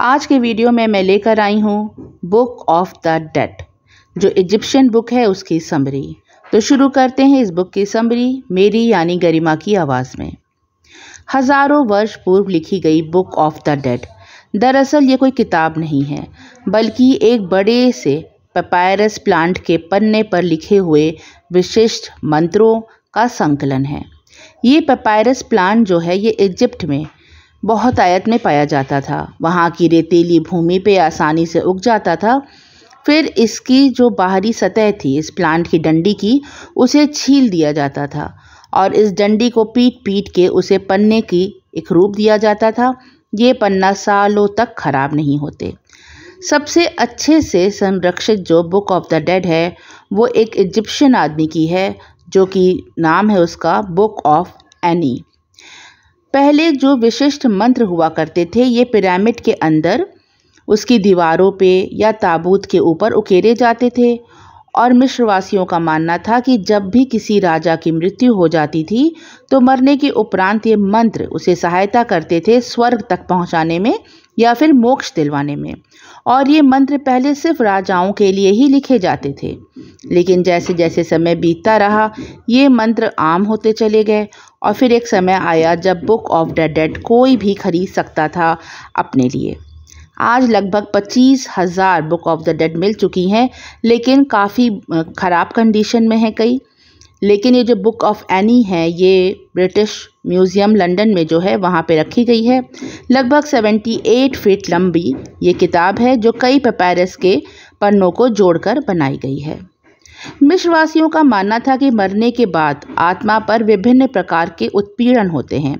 आज के वीडियो में मैं लेकर आई हूँ बुक ऑफ द डेट जो इजिप्शियन बुक है उसकी समरी तो शुरू करते हैं इस बुक की समरी मेरी यानी गरिमा की आवाज़ में हज़ारों वर्ष पूर्व लिखी गई बुक ऑफ द डेड दरअसल ये कोई किताब नहीं है बल्कि एक बड़े से पपायरस प्लांट के पन्ने पर लिखे हुए विशिष्ट मंत्रों का संकलन है ये पपायरस प्लांट जो है ये इजिप्ट में बहुत आयत में पाया जाता था वहाँ की रेतीली भूमि पे आसानी से उग जाता था फिर इसकी जो बाहरी सतह थी इस प्लांट की डंडी की उसे छील दिया जाता था और इस डंडी को पीट पीट के उसे पन्ने की एक रूप दिया जाता था ये पन्ना सालों तक खराब नहीं होते सबसे अच्छे से संरक्षित जो बुक ऑफ द डेड है वो एक इजिप्शियन आदमी की है जो कि नाम है उसका बुक ऑफ एनी पहले जो विशिष्ट मंत्र हुआ करते थे ये पिरामिड के अंदर उसकी दीवारों पे या ताबूत के ऊपर उकेरे जाते थे और मिश्रवासियों का मानना था कि जब भी किसी राजा की मृत्यु हो जाती थी तो मरने के उपरांत ये मंत्र उसे सहायता करते थे स्वर्ग तक पहुंचाने में या फिर मोक्ष दिलवाने में और ये मंत्र पहले सिर्फ राजाओं के लिए ही लिखे जाते थे लेकिन जैसे जैसे समय बीतता रहा ये मंत्र आम होते चले गए और फिर एक समय आया जब बुक ऑफ द डेड कोई भी खरीद सकता था अपने लिए आज लगभग पच्चीस हज़ार बुक ऑफ द डेड मिल चुकी हैं लेकिन काफ़ी ख़राब कंडीशन में हैं कई लेकिन ये जो बुक ऑफ एनी है ये ब्रिटिश म्यूज़ियम लंदन में जो है वहाँ पे रखी गई है लगभग एट फीट लंबी ये किताब है जो कई पेपैरस के पन्नों को जोड़कर बनाई गई है मिश्रवासियों का मानना था कि मरने के बाद आत्मा पर विभिन्न प्रकार के उत्पीड़न होते हैं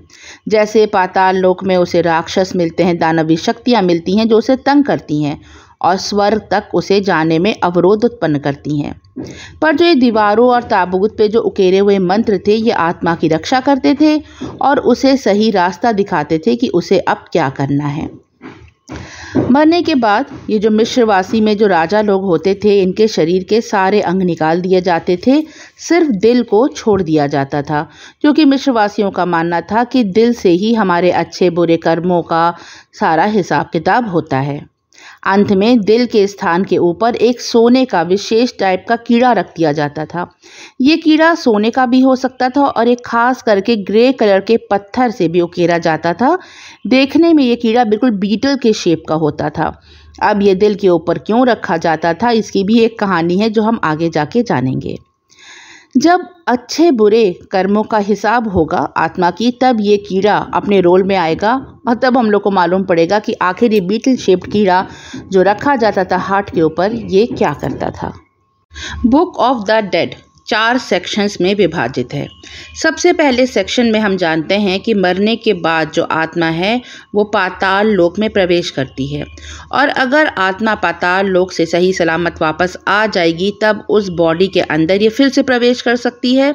जैसे पाताल लोक में उसे राक्षस मिलते हैं दानवी शक्तियाँ मिलती हैं जो उसे तंग करती हैं और स्वर तक उसे जाने में अवरोध उत्पन्न करती हैं पर जो ये दीवारों और ताबूत पे जो उकेरे हुए मंत्र थे ये आत्मा की रक्षा करते थे और उसे सही रास्ता दिखाते थे कि उसे अब क्या करना है मरने के बाद ये जो मिश्रवासी में जो राजा लोग होते थे इनके शरीर के सारे अंग निकाल दिए जाते थे सिर्फ दिल को छोड़ दिया जाता था क्योंकि मिश्रवासियों का मानना था कि दिल से ही हमारे अच्छे बुरे कर्मों का सारा हिसाब किताब होता है अंत में दिल के स्थान के ऊपर एक सोने का विशेष टाइप का कीड़ा रख दिया जाता था ये कीड़ा सोने का भी हो सकता था और एक खास करके ग्रे कलर के पत्थर से भी उकेरा जाता था देखने में ये कीड़ा बिल्कुल बीटल के शेप का होता था अब ये दिल के ऊपर क्यों रखा जाता था इसकी भी एक कहानी है जो हम आगे जाके जानेंगे जब अच्छे बुरे कर्मों का हिसाब होगा आत्मा की तब ये कीड़ा अपने रोल में आएगा और तब हम लोग को मालूम पड़ेगा कि आखिर ये बीटल शेप्ड कीड़ा जो रखा जाता था हार्ट के ऊपर ये क्या करता था बुक ऑफ द डेड चार सेक्शंस में विभाजित है सबसे पहले सेक्शन में हम जानते हैं कि मरने के बाद जो आत्मा है वो पाताल लोक में प्रवेश करती है और अगर आत्मा पाताल लोक से सही सलामत वापस आ जाएगी तब उस बॉडी के अंदर ये फिर से प्रवेश कर सकती है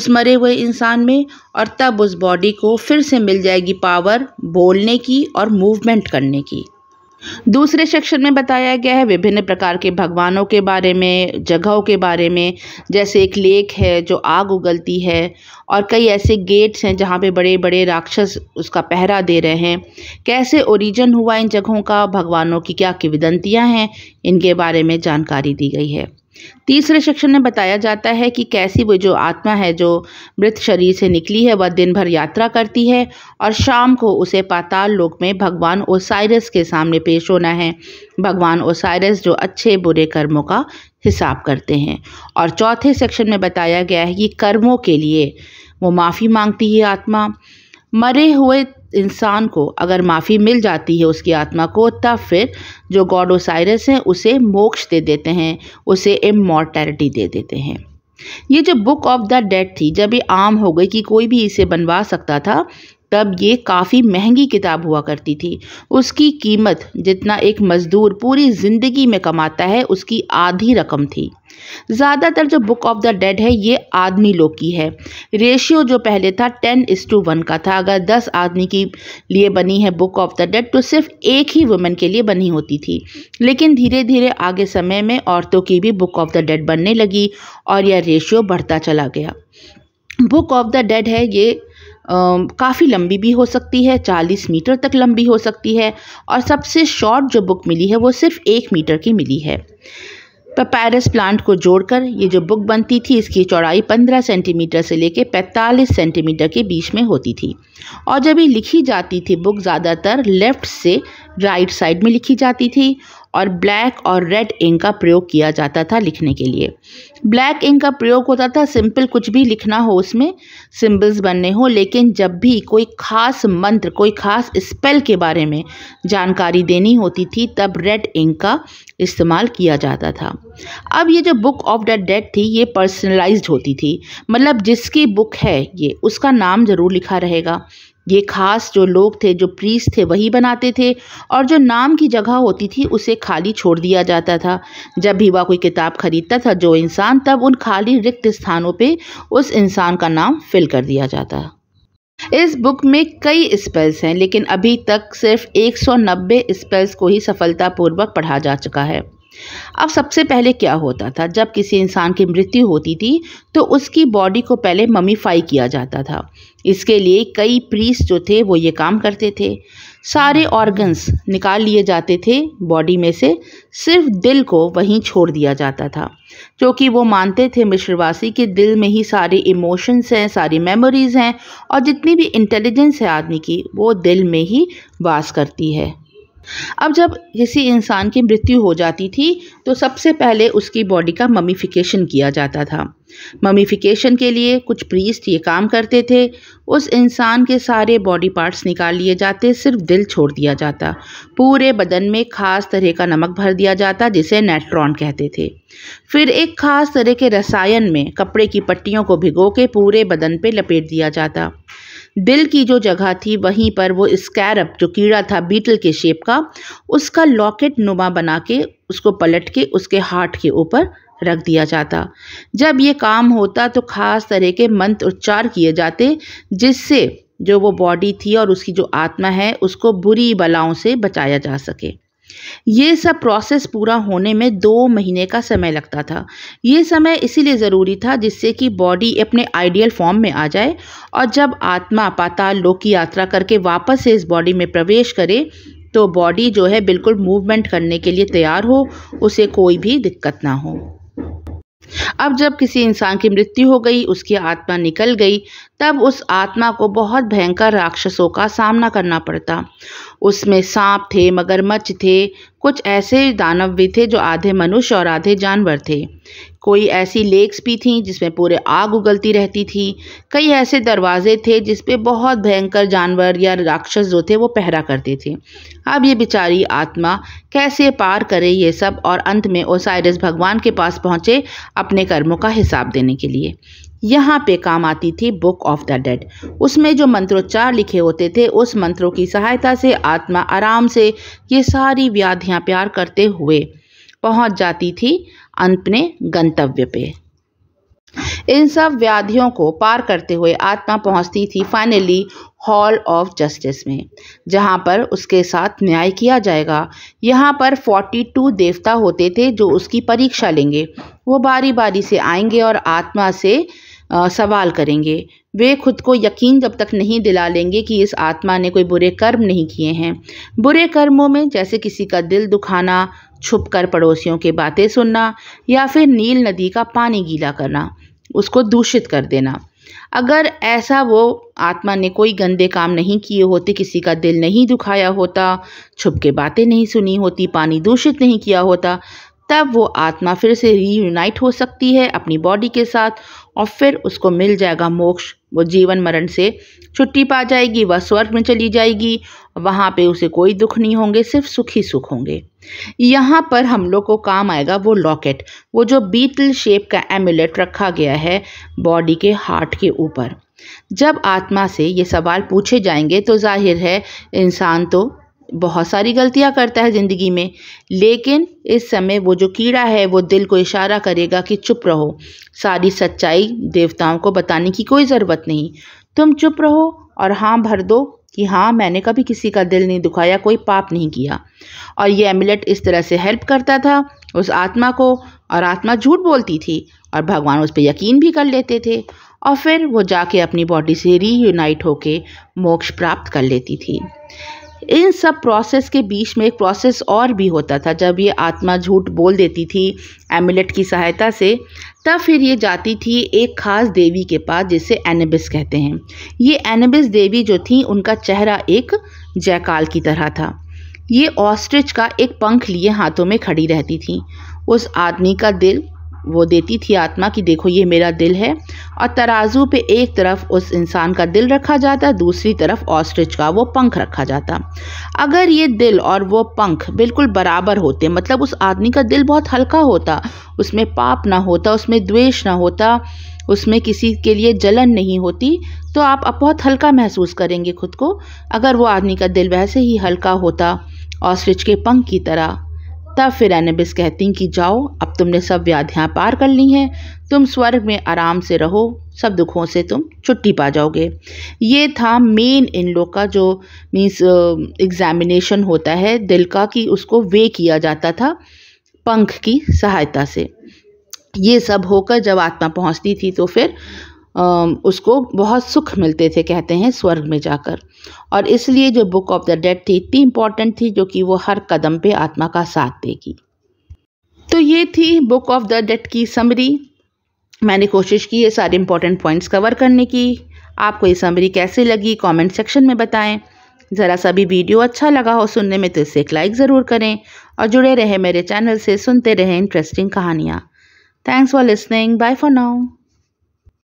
उस मरे हुए इंसान में और तब उस बॉडी को फिर से मिल जाएगी पावर बोलने की और मूवमेंट करने की दूसरे सेक्शन में बताया गया है विभिन्न प्रकार के भगवानों के बारे में जगहों के बारे में जैसे एक लेक है जो आग उगलती है और कई ऐसे गेट्स हैं जहाँ पे बड़े बड़े राक्षस उसका पहरा दे रहे हैं कैसे ओरिजिन हुआ इन जगहों का भगवानों की क्या किविदंतियाँ हैं इनके बारे में जानकारी दी गई है तीसरे सेक्शन में बताया जाता है कि कैसी वो जो आत्मा है जो मृत शरीर से निकली है वह दिन भर यात्रा करती है और शाम को उसे पाताल लोक में भगवान ओसायरस के सामने पेश होना है भगवान ओसायरस जो अच्छे बुरे कर्मों का हिसाब करते हैं और चौथे सेक्शन में बताया गया है कि कर्मों के लिए वो माफ़ी मांगती है आत्मा मरे हुए इंसान को अगर माफ़ी मिल जाती है उसकी आत्मा को तब फिर जो गॉड ओसाइरस हैं उसे मोक्ष दे देते हैं उसे इमोर्टैलिटी दे देते हैं ये जो बुक ऑफ द डेड थी जब ये आम हो गई कि कोई भी इसे बनवा सकता था तब ये काफ़ी महंगी किताब हुआ करती थी उसकी कीमत जितना एक मज़दूर पूरी ज़िंदगी में कमाता है उसकी आधी रकम थी ज़्यादातर जो बुक ऑफ द डेड है ये आदमी लोग की है रेशियो जो पहले था टेन इस टू वन का था अगर दस आदमी की लिए बनी है बुक ऑफ द डेड तो सिर्फ एक ही वुमेन के लिए बनी होती थी लेकिन धीरे धीरे आगे समय में औरतों की भी बुक ऑफ द डेड बनने लगी और यह रेशियो बढ़ता चला गया बुक ऑफ द डेड है ये काफ़ी लंबी भी हो सकती है 40 मीटर तक लंबी हो सकती है और सबसे शॉर्ट जो बुक मिली है वो सिर्फ एक मीटर की मिली है पैरस प्लांट को जोड़कर ये जो बुक बनती थी इसकी चौड़ाई 15 सेंटीमीटर से लेकर 45 सेंटीमीटर के बीच में होती थी और जब ये लिखी जाती थी बुक ज़्यादातर लेफ़्ट से राइट साइड में लिखी जाती थी और ब्लैक और रेड इंक का प्रयोग किया जाता था लिखने के लिए ब्लैक इंक का प्रयोग होता था सिंपल कुछ भी लिखना हो उसमें सिंबल्स बनने हो लेकिन जब भी कोई ख़ास मंत्र कोई ख़ास स्पेल के बारे में जानकारी देनी होती थी तब रेड इंक का इस्तेमाल किया जाता था अब ये जो बुक ऑफ द डेड थी ये पर्सनलाइज्ड होती थी मतलब जिसकी बुक है ये उसका नाम ज़रूर लिखा रहेगा ये खास जो लोग थे जो प्रीस थे वही बनाते थे और जो नाम की जगह होती थी उसे खाली छोड़ दिया जाता था जब भी वह कोई किताब खरीदता था जो इंसान तब उन खाली रिक्त स्थानों पे उस इंसान का नाम फिल कर दिया जाता इस बुक में कई स्पेल्स हैं लेकिन अभी तक सिर्फ 190 स्पेल्स को ही सफलतापूर्वक पढ़ा जा चुका है अब सबसे पहले क्या होता था जब किसी इंसान की मृत्यु होती थी तो उसकी बॉडी को पहले ममीफाई किया जाता था इसके लिए कई प्रीस जो थे वो ये काम करते थे सारे ऑर्गन्स निकाल लिए जाते थे बॉडी में से सिर्फ दिल को वहीं छोड़ दिया जाता था क्योंकि वो मानते थे मिश्रवासी के दिल में ही सारे इमोशंस हैं सारी मेमोरीज़ हैं और जितनी भी इंटेलिजेंस है आदमी की वो दिल में ही वास करती है अब जब किसी इंसान की मृत्यु हो जाती थी तो सबसे पहले उसकी बॉडी का ममीफिकेशन किया जाता था ममीफिकेशन के लिए कुछ प्रीस्ट ये काम करते थे उस इंसान के सारे बॉडी पार्ट्स निकाल लिए जाते सिर्फ दिल छोड़ दिया जाता पूरे बदन में खास तरह का नमक भर दिया जाता जिसे नेट्रॉन कहते थे फिर एक खास तरह के रसायन में कपड़े की पट्टियों को भिगो के पूरे बदन पे लपेट दिया जाता बिल की जो जगह थी वहीं पर वो स्कैरअप जो कीड़ा था बीटल के शेप का उसका लॉकेट नुमा बना के उसको पलट के उसके हार्ट के ऊपर रख दिया जाता जब ये काम होता तो खास तरह के मंत्र उच्चार किए जाते जिससे जो वो बॉडी थी और उसकी जो आत्मा है उसको बुरी बलाओं से बचाया जा सके ये सब प्रोसेस पूरा होने में दो महीने का समय लगता था ये समय इसीलिए ज़रूरी था जिससे कि बॉडी अपने आइडियल फॉर्म में आ जाए और जब आत्मा पाताल लोक की यात्रा करके वापस से इस बॉडी में प्रवेश करे तो बॉडी जो है बिल्कुल मूवमेंट करने के लिए तैयार हो उसे कोई भी दिक्कत ना हो अब जब किसी इंसान की मृत्यु हो गई उसकी आत्मा निकल गई तब उस आत्मा को बहुत भयंकर राक्षसों का सामना करना पड़ता उसमें सांप थे मगरमच्छ थे कुछ ऐसे दानव भी थे जो आधे मनुष्य और आधे जानवर थे कोई ऐसी लेक्स भी थी जिसमें पूरे आग उगलती रहती थी कई ऐसे दरवाजे थे जिस पे बहुत भयंकर जानवर या राक्षस जो थे वो पहरा करते थे अब ये बेचारी आत्मा कैसे पार करे ये सब और अंत में ओसाइरस भगवान के पास पहुँचे अपने कर्मों का हिसाब देने के लिए यहाँ पे काम आती थी बुक ऑफ द डेड उसमें जो मंत्रोच्चार लिखे होते थे उस मंत्रों की सहायता से आत्मा आराम से ये सारी व्याधियाँ प्यार करते हुए पहुँच जाती थी अंत में गंतव्य पे इन सब व्याधियों को पार करते हुए आत्मा पहुंचती थी फाइनली हॉल ऑफ जस्टिस में जहां पर उसके साथ न्याय किया जाएगा यहां पर 42 देवता होते थे जो उसकी परीक्षा लेंगे वो बारी बारी से आएंगे और आत्मा से आ, सवाल करेंगे वे खुद को यकीन जब तक नहीं दिला लेंगे कि इस आत्मा ने कोई बुरे कर्म नहीं किए हैं बुरे कर्मों में जैसे किसी का दिल दुखाना छुप कर पड़ोसियों के बातें सुनना या फिर नील नदी का पानी गीला करना उसको दूषित कर देना अगर ऐसा वो आत्मा ने कोई गंदे काम नहीं किए होते किसी का दिल नहीं दुखाया होता छुप के बातें नहीं सुनी होती पानी दूषित नहीं किया होता तब वो आत्मा फिर से रीयूनाइट हो सकती है अपनी बॉडी के साथ और फिर उसको मिल जाएगा मोक्ष वो जीवन मरण से छुट्टी पा जाएगी वह स्वर्ग में चली जाएगी वहाँ पे उसे कोई दुख नहीं होंगे सिर्फ सुख ही सुख होंगे यहाँ पर हम लोग को काम आएगा वो लॉकेट वो जो बीटल शेप का एमुलेट रखा गया है बॉडी के हार्ट के ऊपर जब आत्मा से ये सवाल पूछे जाएंगे तो जाहिर है इंसान तो बहुत सारी गलतियां करता है ज़िंदगी में लेकिन इस समय वो जो कीड़ा है वो दिल को इशारा करेगा कि चुप रहो सारी सच्चाई देवताओं को बताने की कोई ज़रूरत नहीं तुम चुप रहो और हाँ भर दो कि हाँ मैंने कभी किसी का दिल नहीं दुखाया कोई पाप नहीं किया और ये एमिलेट इस तरह से हेल्प करता था उस आत्मा को और आत्मा झूठ बोलती थी और भगवान उस पर यकीन भी कर लेते थे और फिर वो जाके अपनी बॉडी से रीयूनाइट होके मोक्ष प्राप्त कर लेती थी इन सब प्रोसेस के बीच में एक प्रोसेस और भी होता था जब ये आत्मा झूठ बोल देती थी एमिलेट की सहायता से तब फिर ये जाती थी एक खास देवी के पास जिसे एनेबिस कहते हैं ये एनेबिस देवी जो थी उनका चेहरा एक जयकाल की तरह था ये ऑस्ट्रिच का एक पंख लिए हाथों में खड़ी रहती थी उस आदमी का दिल वो देती थी आत्मा कि देखो ये मेरा दिल है और तराजू पे एक तरफ उस इंसान का दिल रखा जाता दूसरी तरफ ऑस्ट्रिच का वो पंख रखा जाता अगर ये दिल और वो पंख बिल्कुल बराबर होते मतलब उस आदमी का दिल बहुत हल्का होता उसमें पाप ना होता उसमें द्वेष ना होता उसमें किसी के लिए जलन नहीं होती तो आप बहुत हल्का महसूस करेंगे खुद को अगर वो आदमी का दिल वैसे ही हल्का होता ऑस्ट्रिच के पंख की तरह तब फिर एनबिस कहती कि जाओ अब तुमने सब व्याधियाँ पार कर ली हैं तुम स्वर्ग में आराम से रहो सब दुखों से तुम छुट्टी पा जाओगे ये था मेन इन लोग का जो मीन्स एग्ज़ामिनेशन होता है दिल का कि उसको वे किया जाता था पंख की सहायता से ये सब होकर जब आत्मा पहुंचती थी तो फिर उसको बहुत सुख मिलते थे कहते हैं स्वर्ग में जाकर और इसलिए जो बुक ऑफ द डेड थी इतनी इम्पॉर्टेंट थी जो कि वो हर कदम पे आत्मा का साथ देगी तो ये थी बुक ऑफ द डेड की समरी मैंने कोशिश की ये सारे इंपॉर्टेंट पॉइंट्स कवर करने की आपको ये समरी कैसी लगी कमेंट सेक्शन में बताएं ज़रा सा भी वीडियो अच्छा लगा हो सुनने में तो इसे एक लाइक ज़रूर करें और जुड़े रहें मेरे चैनल से सुनते रहें इंटरेस्टिंग कहानियाँ thanks for listening bye for now